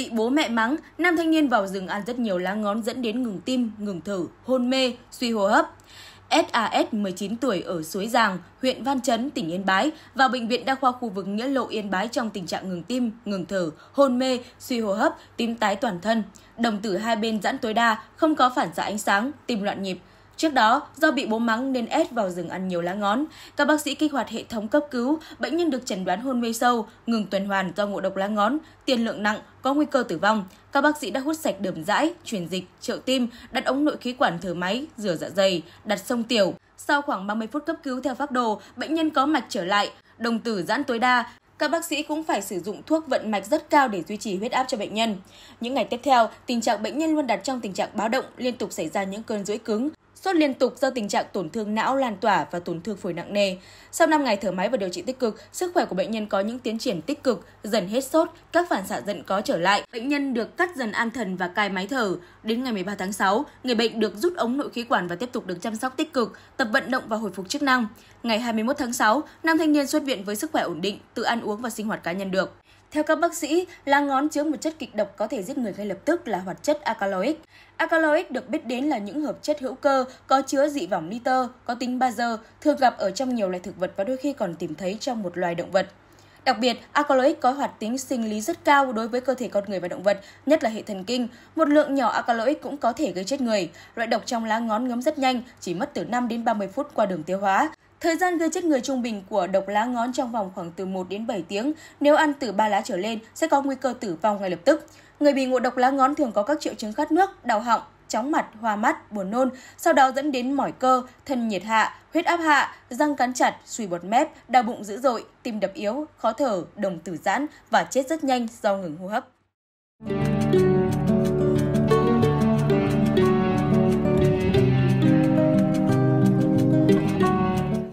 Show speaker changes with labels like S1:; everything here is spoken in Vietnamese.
S1: Bị bố mẹ mắng, nam thanh niên vào rừng ăn rất nhiều lá ngón dẫn đến ngừng tim, ngừng thở, hôn mê, suy hô hấp. SAS 19 tuổi ở Suối Giàng, huyện Văn Chấn, tỉnh Yên Bái vào bệnh viện đa khoa khu vực Nghĩa Lộ Yên Bái trong tình trạng ngừng tim, ngừng thở, hôn mê, suy hô hấp, tím tái toàn thân. Đồng tử hai bên giãn tối đa, không có phản xạ ánh sáng, tim loạn nhịp, Trước đó, do bị bố mắng nên ép vào rừng ăn nhiều lá ngón. Các bác sĩ kích hoạt hệ thống cấp cứu, bệnh nhân được chẩn đoán hôn mê sâu, ngừng tuần hoàn do ngộ độc lá ngón, tiền lượng nặng, có nguy cơ tử vong. Các bác sĩ đã hút sạch đờm rãi, truyền dịch, trợ tim, đặt ống nội khí quản thở máy, rửa dạ dày, đặt sông tiểu. Sau khoảng 30 phút cấp cứu theo pháp đồ, bệnh nhân có mạch trở lại, đồng tử giãn tối đa, các bác sĩ cũng phải sử dụng thuốc vận mạch rất cao để duy trì huyết áp cho bệnh nhân. Những ngày tiếp theo, tình trạng bệnh nhân luôn đặt trong tình trạng báo động, liên tục xảy ra những cơn duỗi cứng, Sốt liên tục do tình trạng tổn thương não lan tỏa và tổn thương phổi nặng nề. Sau 5 ngày thở máy và điều trị tích cực, sức khỏe của bệnh nhân có những tiến triển tích cực, dần hết sốt, các phản xạ dần có trở lại. Bệnh nhân được cắt dần an thần và cai máy thở. Đến ngày 13 tháng 6, người bệnh được rút ống nội khí quản và tiếp tục được chăm sóc tích cực, tập vận động và hồi phục chức năng. Ngày 21 tháng 6, nam thanh niên xuất viện với sức khỏe ổn định, tự ăn uống và sinh hoạt cá nhân được. Theo các bác sĩ, lá ngón chứa một chất kịch độc có thể giết người ngay lập tức là hoạt chất alkaloic. Alkaloic được biết đến là những hợp chất hữu cơ có chứa dị vòng nitơ, có tính bazơ, thường gặp ở trong nhiều loài thực vật và đôi khi còn tìm thấy trong một loài động vật. Đặc biệt, alkaloic có hoạt tính sinh lý rất cao đối với cơ thể con người và động vật, nhất là hệ thần kinh. Một lượng nhỏ alkaloic cũng có thể gây chết người. Loại độc trong lá ngón ngấm rất nhanh, chỉ mất từ 5 đến 30 phút qua đường tiêu hóa. Thời gian gây chết người trung bình của độc lá ngón trong vòng khoảng từ 1 đến 7 tiếng, nếu ăn từ 3 lá trở lên sẽ có nguy cơ tử vong ngay lập tức. Người bị ngộ độc lá ngón thường có các triệu chứng khát nước, đau họng, chóng mặt, hoa mắt, buồn nôn, sau đó dẫn đến mỏi cơ, thân nhiệt hạ, huyết áp hạ, răng cắn chặt, sùi bọt mép, đau bụng dữ dội, tim đập yếu, khó thở, đồng tử giãn và chết rất nhanh do ngừng hô hấp.